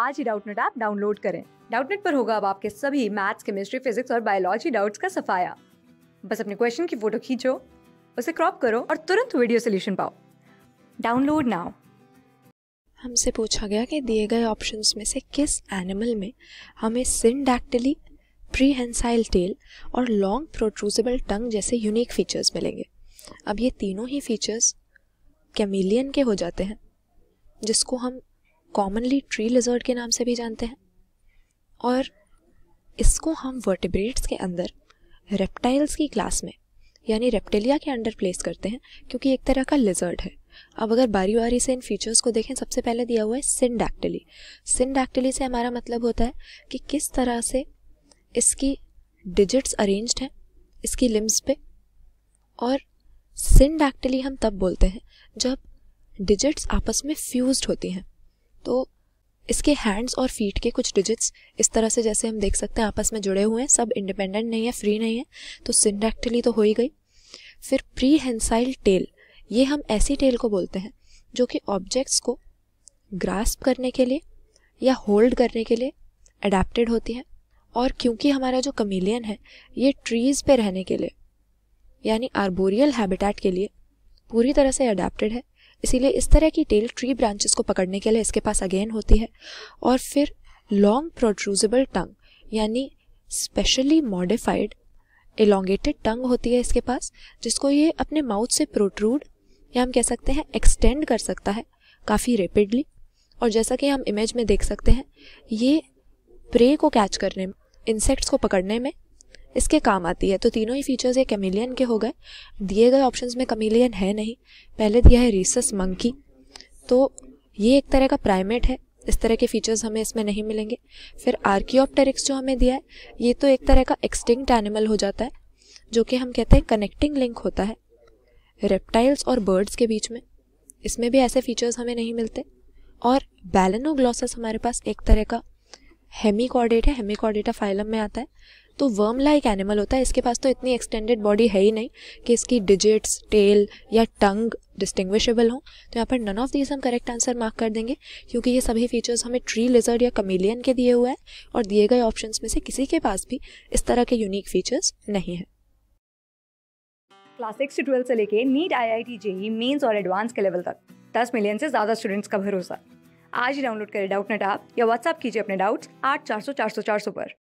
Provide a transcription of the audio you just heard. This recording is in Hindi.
आज ही डाउटनेट ऐप डाउनलोड करें डाउटनेट पर होगा अब आपके सभी मैथ्स केमिस्ट्री फिजिक्स और बायोलॉजी डाउट्स का सफाया बस अपने क्वेश्चन की फोटो खींचो उसे क्रॉप करो और तुरंत वीडियो सोल्यूशन पाओ डाउनलोड नाउ हमसे पूछा गया कि दिए गए ऑप्शंस में से किस एनिमल में हमें सिनडैक्टिली प्रीहेंसाइल टेल और लॉन्ग प्रोट्रूजेबल टंग जैसे यूनिक फीचर्स मिलेंगे अब ये तीनों ही फीचर्स कैमिलियन के हो जाते हैं जिसको हम कॉमनली ट्री लिजर्ड के नाम से भी जानते हैं और इसको हम वर्टिब्रेट्स के अंदर रेप्टाइल्स की क्लास में यानी रेप्टेलिया के अंडर प्लेस करते हैं क्योंकि एक तरह का लिजर्ड है अब अगर बारी बारी से इन फीचर्स को देखें सबसे पहले दिया हुआ है सिंड एक्टली से हमारा मतलब होता है कि किस तरह से इसकी डिजिट्स अरेंज्ड हैं इसकी लिम्स पे और सिंडैक्टली हम तब बोलते हैं जब डिजिट्स आपस में फ्यूज्ड होती हैं तो इसके हैंड्स और फीट के कुछ डिजिट्स इस तरह से जैसे हम देख सकते हैं आपस में जुड़े हुए हैं सब इंडिपेंडेंट नहीं है फ्री नहीं है तो सिंडेक्टली तो हो ही गई फिर प्री हेंसाइल टेल ये हम ऐसी टेल को बोलते हैं जो कि ऑब्जेक्ट्स को ग्रास्प करने के लिए या होल्ड करने के लिए अडेप्टेड होती है और क्योंकि हमारा जो कमीलियन है ये ट्रीज़ पे रहने के लिए यानी आर्बोरियल हैबिटेट के लिए पूरी तरह से अडेप्टेड है इसीलिए इस तरह की टेल ट्री ब्रांचेस को पकड़ने के लिए इसके पास अगेन होती है और फिर लॉन्ग प्रोट्रूजेबल टंग यानी स्पेशली मॉडिफाइड एलोंगेटेड टंग होती है इसके पास जिसको ये अपने माउथ से प्रोट्रूड या हम कह सकते हैं एक्सटेंड कर सकता है काफ़ी रेपिडली और जैसा कि हम इमेज में देख सकते हैं ये प्रे को कैच करने में इंसेक्ट्स को पकड़ने में इसके काम आती है तो तीनों ही फीचर्स ये कैमिलियन के हो गए दिए गए ऑप्शंस में कमिलियन है नहीं पहले दिया है रिसस मंकी तो ये एक तरह का प्राइमेट है इस तरह के फीचर्स हमें इसमें नहीं मिलेंगे फिर आर्कियोप्टेरिक्स जो हमें दिया है ये तो एक तरह का एक्सटिंक्ट एनिमल हो जाता है जो कि हम कहते हैं कनेक्टिंग लिंक होता है रेप्टाइल्स और बर्ड्स के बीच में इसमें भी ऐसे फीचर्स हमें नहीं मिलते और बैलनोग्लॉसस हमारे पास एक तरह का हेमी है हेमी फाइलम में आता है तो वर्म लाइक एनिमल होता है इसके पास तो इतनी एक्सटेंडेड बॉडी है ही नहीं कि इसकी डिजिट्स टेल या टंग डिस्टिंग्विशेबल हों तो यहाँ पर नन ऑफ दीज हम करेक्ट आंसर मार्क कर देंगे क्योंकि ये सभी फीचर्स हमें ट्री लिजर्ड या कमेलियन के दिए हुए हैं और दिए गए ऑप्शन में से किसी के पास भी इस तरह के यूनिक फीचर्स नहीं हैं क्लास सिक्स से ट्वेल्थ से लेके NEET I I T JEE mains और एडवांस के लेवल तक दस मिलियन से ज़्यादा स्टूडेंट्स का भरोसा आज ही डाउनलोड करें डाउट नेट ऐप या व्हाट्सअप कीजिए अपने डाउट्स आठ चार सौ चार सौ चार सौ पर